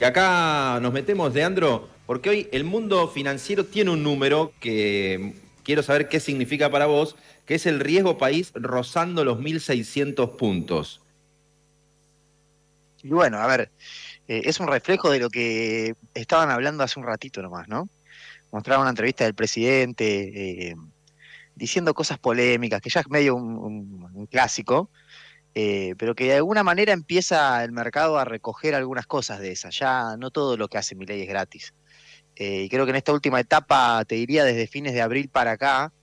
Y acá nos metemos, Deandro, porque hoy el mundo financiero tiene un número que quiero saber qué significa para vos, que es el riesgo país rozando los 1.600 puntos. Y bueno, a ver, eh, es un reflejo de lo que estaban hablando hace un ratito nomás, ¿no? Mostraba una entrevista del presidente eh, diciendo cosas polémicas, que ya es medio un clásico, eh, pero que de alguna manera empieza el mercado a recoger algunas cosas de esa, Ya no todo lo que hace mi ley es gratis. Eh, y creo que en esta última etapa, te diría desde fines de abril para acá,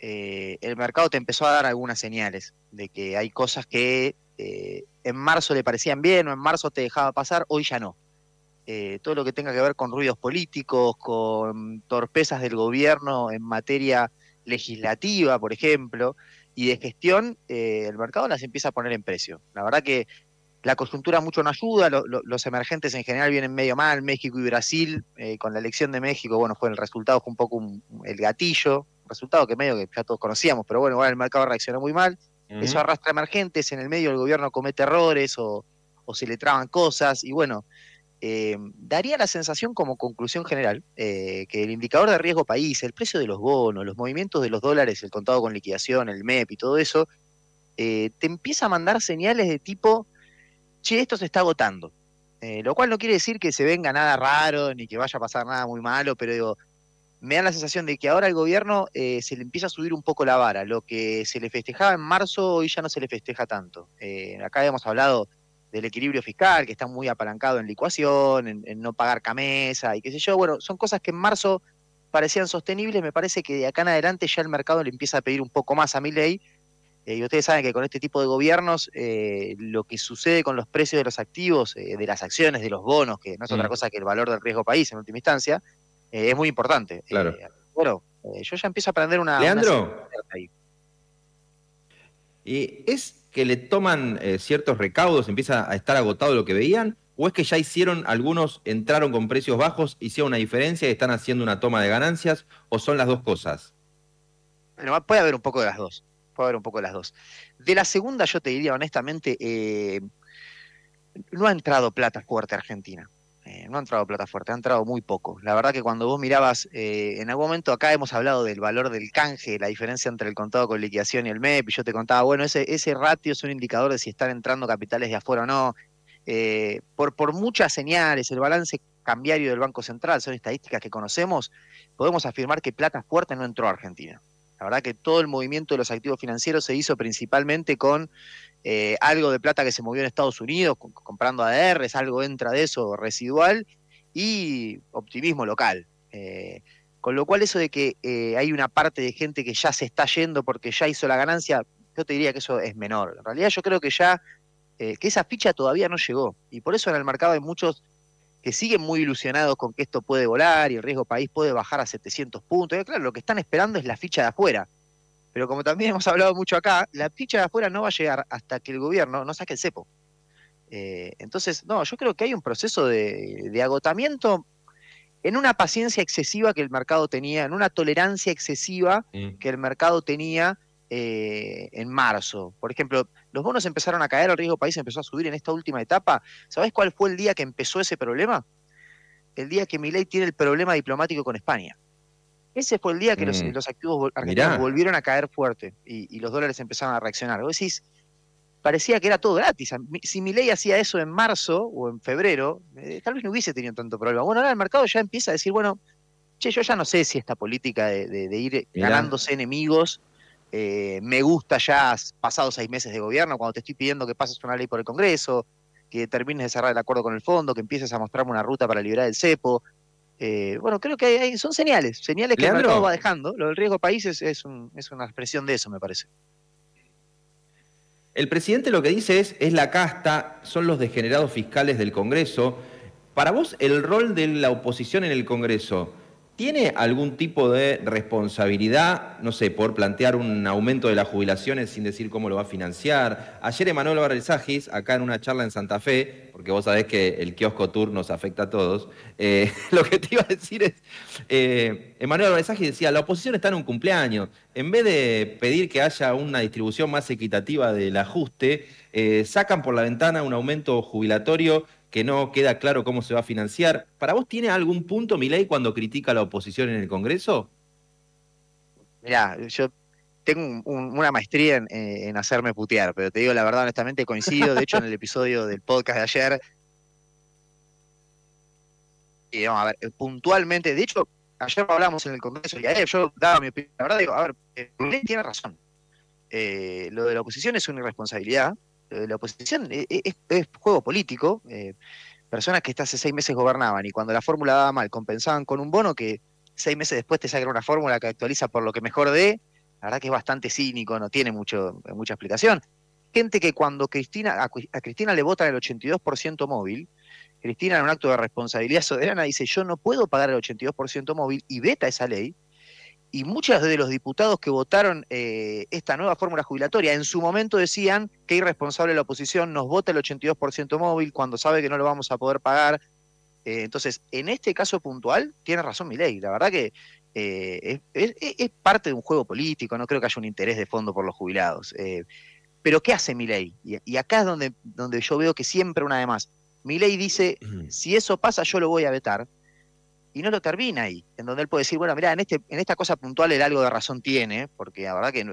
eh, el mercado te empezó a dar algunas señales de que hay cosas que en marzo le parecían bien o en marzo te dejaba pasar, hoy ya no. todo lo que tenga que ver con ruidos políticos, con torpezas del gobierno en materia legislativa, por ejemplo, y de gestión, eh, el mercado las empieza a poner en precio. La verdad que la coyuntura mucho no ayuda, los emergentes en general vienen medio mal, México y Brasil, eh, con la elección de México, bueno, fue el resultado, fue un poco el gatillo, resultado que medio que ya todos conocíamos, pero bueno, igual el mercado reaccionó muy mal, eso arrastra emergentes, en el medio el gobierno comete errores o, o se le traban cosas, y bueno, eh, daría la sensación como conclusión general eh, que el indicador de riesgo país, el precio de los bonos, los movimientos de los dólares, el contado con liquidación, el MEP y todo eso, eh, te empieza a mandar señales de tipo, che, esto se está agotando. lo cual no quiere decir que se venga nada raro ni que vaya a pasar nada muy malo, pero me da la sensación de que ahora al gobierno se le empieza a subir un poco la vara. Lo que se le festejaba en marzo hoy ya no se le festeja tanto. acá habíamos hablado del equilibrio fiscal, que está muy apalancado en licuación, en, no pagar camisa y qué sé yo. Bueno, son cosas que en marzo parecían sostenibles. Me parece que de acá en adelante ya el mercado le empieza a pedir un poco más a mi ley. Eh, y ustedes saben que con este tipo de gobiernos eh, lo que sucede con los precios de los activos, eh, de las acciones, de los bonos, que no es otra mm. cosa que el valor del riesgo país en última instancia, es muy importante. Claro. bueno, yo ya empiezo a aprender una... Leandro, y ¿es que le toman eh, ciertos recaudos, empieza a estar agotado lo que veían, o es que ya hicieron, algunos entraron con precios bajos, hicieron una diferencia y están haciendo una toma de ganancias, o son las dos cosas? Bueno, puede haber un poco de las dos, puede haber un poco de las dos. De la segunda yo te diría honestamente, eh, no ha entrado plata fuerte a Argentina. Eh, no ha entrado plata fuerte, ha entrado muy poco. La verdad que cuando vos mirabas, eh, en algún momento acá hemos hablado del valor del canje, la diferencia entre el contado con liquidación y el MEP, y yo te contaba, bueno, ese, ese ratio es un indicador de si están entrando capitales de afuera o no. Eh, por, por muchas señales, el balance cambiario del Banco Central, son estadísticas que conocemos, podemos afirmar que plata fuerte no entró a Argentina. La verdad que todo el movimiento de los activos financieros se hizo principalmente con eh, algo de plata que se movió en Estados Unidos comprando ADRs, algo entra de eso residual y optimismo local. Eh, con lo cual eso de que eh, hay una parte de gente que ya se está yendo porque ya hizo la ganancia, yo te diría que eso es menor. En realidad yo creo que ya, que esa ficha todavía no llegó. Y por eso en el mercado hay muchos que siguen muy ilusionados con que esto puede volar y el riesgo país puede bajar a 700 puntos. claro, lo que están esperando es la ficha de afuera. Pero como también hemos hablado mucho acá, la picha de afuera no va a llegar hasta que el gobierno no saque el cepo. Eh, entonces, no, yo creo que hay un proceso de, agotamiento en una paciencia excesiva que el mercado tenía, en una tolerancia excesiva que el mercado tenía eh, en marzo. Por ejemplo, los bonos empezaron a caer, el riesgo país empezó a subir en esta última etapa. ¿Sabés cuál fue el día que empezó ese problema? El día que Milei tiene el problema diplomático con España. Ese fue el día que los, mm. activos argentinos volvieron a caer fuerte y, los dólares empezaron a reaccionar. Vos decís, parecía que era todo gratis. Si mi ley hacía eso en marzo o en febrero, eh, tal vez no hubiese tenido tanto problema. Bueno, ahora el mercado ya empieza a decir, bueno, che, yo ya no sé si esta política de, ir ganándose enemigos eh, me gusta ya pasados seis meses de gobierno, cuando te estoy pidiendo que pases una ley por el Congreso, que termines de cerrar el acuerdo con el fondo, que empieces a mostrarme una ruta para liberar el cepo, eh, bueno, creo que son señales, señales que va dejando. Lo del riesgo país es, es, una expresión de eso, me parece. El presidente lo que dice es, es la casta, son los degenerados fiscales del Congreso. Para vos, el rol de la oposición en el Congreso, ¿Tiene algún tipo de responsabilidad, no sé, por plantear un aumento de las jubilaciones sin decir cómo lo va a financiar? Ayer Emanuel Barrelsagis, acá en una charla en Santa Fe, porque vos sabés que el kiosco tour nos afecta a todos, eh, lo que te iba a decir es, eh, Emanuel Barrelsagis decía, la oposición está en un cumpleaños, en vez de pedir que haya una distribución más equitativa del ajuste, eh, sacan por la ventana un aumento jubilatorio que no queda claro cómo se va a financiar. ¿Para vos tiene algún punto Milei cuando critica a la oposición en el Congreso? Mirá, yo tengo una maestría eh, en, hacerme putear, pero te digo la verdad, honestamente coincido. De hecho, en el episodio del podcast de ayer, a ver, puntualmente, de hecho, ayer hablamos en el Congreso y ayer yo daba mi opinión. La verdad, digo, a ver, eh, tiene razón. Eh, lo de la oposición es una irresponsabilidad eh, la oposición eh, eh, es, juego político. personas que hasta hace seis meses gobernaban y cuando la fórmula daba mal compensaban con un bono que seis meses después te sacan una fórmula que actualiza por lo que mejor dé. La verdad que es bastante cínico, no tiene mucho, mucha explicación. Gente que cuando Cristina, a, a Cristina le votan el 82% móvil, Cristina en un acto de responsabilidad soberana dice yo no puedo pagar el 82% móvil y veta esa ley, y muchos de los diputados que votaron eh, esta nueva fórmula jubilatoria en su momento decían que irresponsable la oposición nos vota el 82% móvil cuando sabe que no lo vamos a poder pagar. Eh, entonces, en este caso puntual, tiene razón mi ley. La verdad que eh, es, parte de un juego político, no creo que haya un interés de fondo por los jubilados. pero ¿qué hace mi ley? Y, acá es donde, donde yo veo que siempre una de más. Mi ley dice, si eso pasa, yo lo voy a vetar y no lo termina ahí, en donde él puede decir, bueno, mira, en, este, en esta cosa puntual él algo de razón tiene, porque la verdad que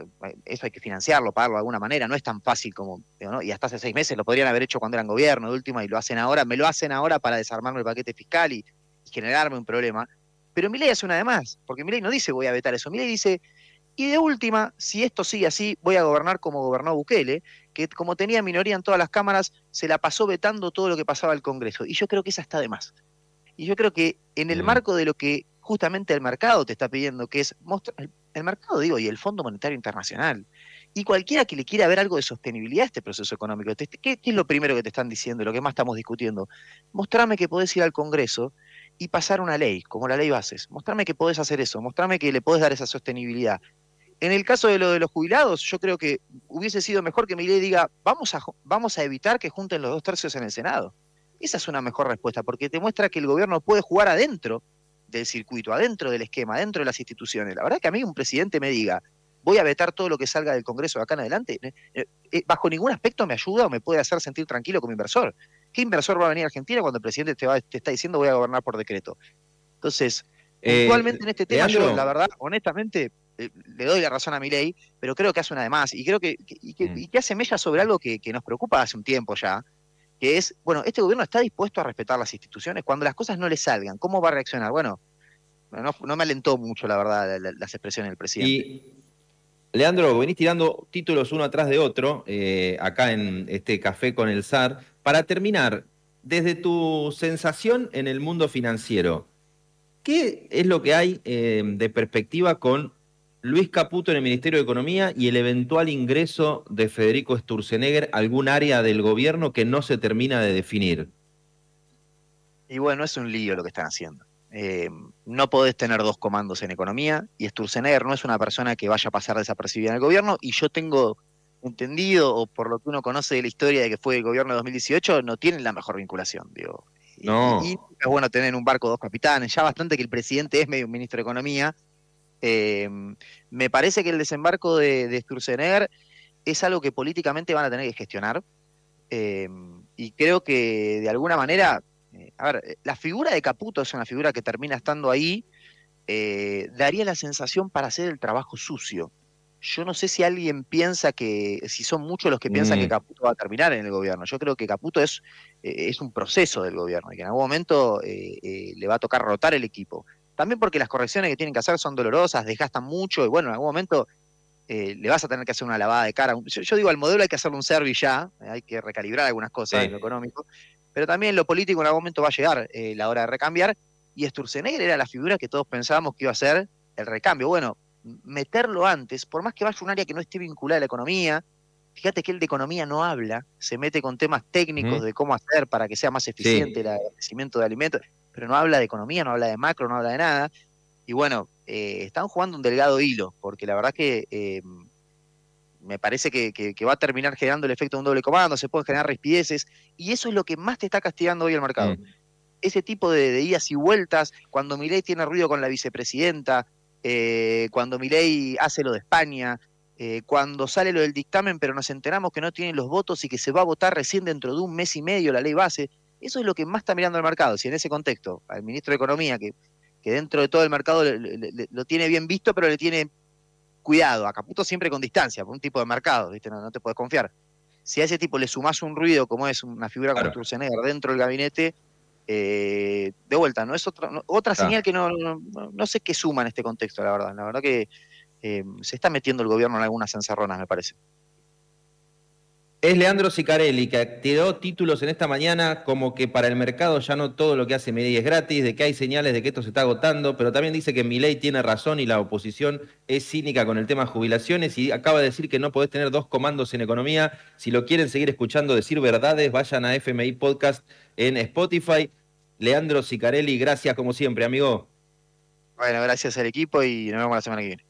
eso hay que financiarlo, pagarlo de alguna manera, no es tan fácil como, y hasta hace seis meses lo podrían haber hecho cuando eran gobierno de última y lo hacen ahora, me lo hacen ahora para desarmarme el paquete fiscal y, generarme un problema. Pero Milei hace una de más, porque Milei no dice voy a vetar eso, Milei dice, y de última, si esto sigue así, voy a gobernar como gobernó Bukele, que como tenía minoría en todas las cámaras, se la pasó vetando todo lo que pasaba al Congreso. Y yo creo que esa está de más. Y yo creo que en el mm. marco de lo que justamente el mercado te está pidiendo, que es el, mercado, digo, y el Fondo Monetario Internacional, y cualquiera que le quiera ver algo de sostenibilidad a este proceso económico, ¿qué, es lo primero que te están diciendo, lo que más estamos discutiendo? Mostrame que podés ir al Congreso y pasar una ley, como la ley bases, Mostrame que podés hacer eso, mostrame que le podés dar esa sostenibilidad. En el caso de lo de los jubilados, yo creo que hubiese sido mejor que mi ley diga, vamos a, vamos a evitar que junten los dos tercios en el Senado. Esa es una mejor respuesta, porque te muestra que el gobierno puede jugar adentro del circuito, adentro del esquema, adentro de las instituciones. La verdad que a mí un presidente me diga, voy a vetar todo lo que salga del Congreso de acá en adelante, eh, eh, bajo ningún aspecto me ayuda o me puede hacer sentir tranquilo como inversor. ¿Qué inversor va a venir a Argentina cuando el presidente te, te está diciendo voy a gobernar por decreto? Entonces, actualmente eh, en este tema, yo, la verdad, honestamente, le doy la razón a mi ley, pero creo que hace una de más y creo que, mm. hace mella sobre algo que, nos preocupa hace un tiempo ya, que es, bueno, este gobierno está dispuesto a respetar las instituciones, cuando las cosas no le salgan, ¿cómo va a reaccionar? Bueno, no, me alentó mucho, la verdad, las expresiones del presidente. Y... Leandro, venís tirando títulos uno atrás de otro, eh, acá en este café con el SAR. Para terminar, desde tu sensación en el mundo financiero, ¿qué es lo que hay eh, de perspectiva con Luis Caputo en el Ministerio de Economía y el eventual ingreso de Federico Sturzenegger a algún área del gobierno que no se termina de definir. Y bueno, es un lío lo que están haciendo. Eh, no podés tener dos comandos en economía y Sturzenegger no es una persona que vaya a pasar desapercibida en el gobierno y yo tengo entendido, o por lo que uno conoce de la historia de que fue el gobierno de 2018, no tienen la mejor vinculación, digo. No. Y, es bueno tener un barco dos capitanes, ya bastante que el presidente es medio ministro de Economía, eh, me parece que el desembarco de, de Sturzenegger es algo que políticamente van a tener que gestionar. Eh, y creo que de alguna manera, eh, a ver, la figura de Caputo es una figura que termina estando ahí, daría la sensación para hacer el trabajo sucio. Yo no sé si alguien piensa que, si son muchos los que piensan que mm. Caputo va a terminar en el gobierno. Yo creo que Caputo es, es un proceso del gobierno y que en algún momento le va a tocar rotar el equipo. También porque las correcciones que tienen que hacer son dolorosas, desgastan mucho y bueno, en algún momento eh, le vas a tener que hacer una lavada de cara. Yo, digo, al modelo hay que hacerle un service ya, eh, hay que recalibrar algunas cosas en lo económico, pero también lo político en algún momento va a llegar eh, la hora de recambiar y Sturzenegger era la figura que todos pensábamos que iba a ser el recambio. Bueno, meterlo antes, por más que vaya un área que no esté vinculada a la economía, fíjate que él de economía no habla, se mete con temas técnicos de cómo hacer para que sea más eficiente el crecimiento de alimentos pero no habla de economía, no habla de macro, no habla de nada. Y bueno, eh, están jugando un delgado hilo, porque la verdad que eh, me parece que, va a terminar generando el efecto de un doble comando, se pueden generar respideces, y eso es lo que más te está castigando hoy el mercado. Mm. Ese tipo de, de, idas y vueltas, cuando ley tiene ruido con la vicepresidenta, eh, cuando cuando ley hace lo de España, cuando sale lo del dictamen, pero nos enteramos que no tienen los votos y que se va a votar recién dentro de un mes y medio la ley base. Eso es lo que más está mirando el mercado. Si en ese contexto, al ministro de Economía, que, que dentro de todo el mercado lo tiene bien visto, pero le tiene cuidado, a Caputo siempre con distancia, por un tipo de mercado, ¿viste? No, te puedes confiar. Si a ese tipo le sumás un ruido, como es una figura con como dentro del gabinete, eh, de vuelta, no es otra, otra señal que no, no, sé qué suma en este contexto, la verdad. La verdad que eh, se está metiendo el gobierno en algunas encerronas, me parece. Es Leandro Sicarelli, que te dio títulos en esta mañana como que para el mercado ya no todo lo que hace Milei es gratis, de que hay señales de que esto se está agotando, pero también dice que Milei tiene razón y la oposición es cínica con el tema jubilaciones y acaba de decir que no podés tener dos comandos en economía. Si lo quieren seguir escuchando decir verdades, vayan a FMI Podcast en Spotify. Leandro Sicarelli, gracias como siempre, amigo. Bueno, gracias al equipo y nos vemos la semana que viene.